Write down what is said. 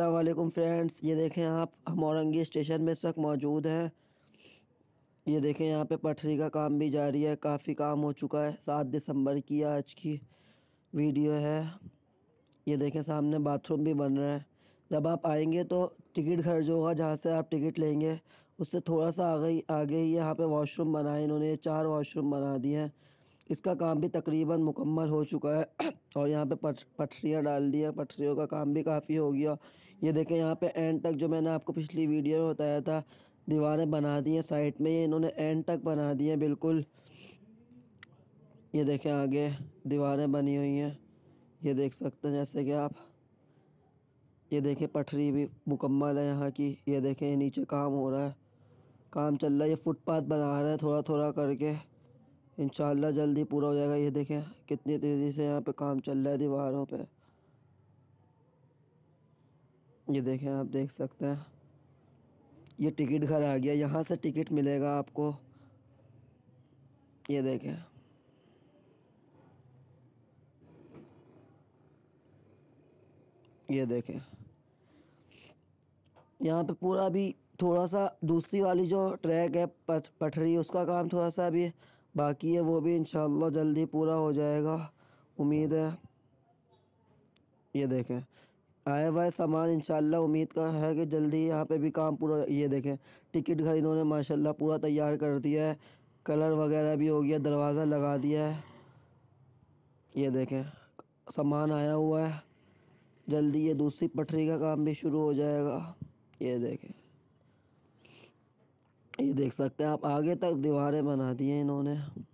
असलकुम फ्रेंड्स ये देखें आप हम औरंगी स्टेशन में इस वक्त मौजूद हैं ये देखें यहाँ पे पटरी का काम भी जारी है काफ़ी काम हो चुका है सात दिसंबर की आज की वीडियो है ये देखें सामने बाथरूम भी बन रहा है जब आप आएंगे तो टिकट खर्च होगा जहाँ से आप टिकट लेंगे उससे थोड़ा सा आगे आगे ही यहाँ पर वाशरूम बनाए इन्होंने चार वाशरूम बना दिए हैं इसका काम भी तकरीबन मुकम्मल हो चुका है और यहाँ पे पट पटरियाँ डाल दी हैं पटरियों का काम भी काफ़ी हो गया ये देखें यहाँ पे एंड तक जो मैंने आपको पिछली वीडियो में बताया था दीवारें बना दी हैं साइड में ये इन्होंने एंड तक बना दी हैं बिल्कुल ये देखें आगे दीवारें बनी हुई हैं ये देख सकते हैं जैसे कि आप ये देखें पटरी भी मुकम्मल है यहाँ की ये देखें नीचे काम हो रहा है काम चल रहा है ये फुटपाथ बना रहे हैं थोड़ा थोड़ा करके इन जल्दी पूरा हो जाएगा ये देखें कितनी तेज़ी से यहाँ पे काम चल रहा है दीवारों पे ये देखें आप देख सकते हैं ये टिकट घर आ गया यहाँ से टिकट मिलेगा आपको ये देखें ये देखें यहाँ पे पूरा अभी थोड़ा सा दूसरी वाली जो ट्रैक है पथ पटरी उसका काम थोड़ा सा अभी बाकी है वो भी इन जल्दी पूरा हो जाएगा उम्मीद है ये देखें आए हुए सामान इन उम्मीद का है कि जल्दी यहाँ पे भी काम पूरा ये देखें टिकट घर इन्होंने माशाल्लाह पूरा तैयार कर दिया है कलर वगैरह भी हो गया दरवाज़ा लगा दिया है ये देखें सामान आया हुआ है जल्दी ये दूसरी पटरी का काम भी शुरू हो जाएगा ये देखें ये देख सकते हैं आप आगे तक दीवारें बना दी हैं इन्होंने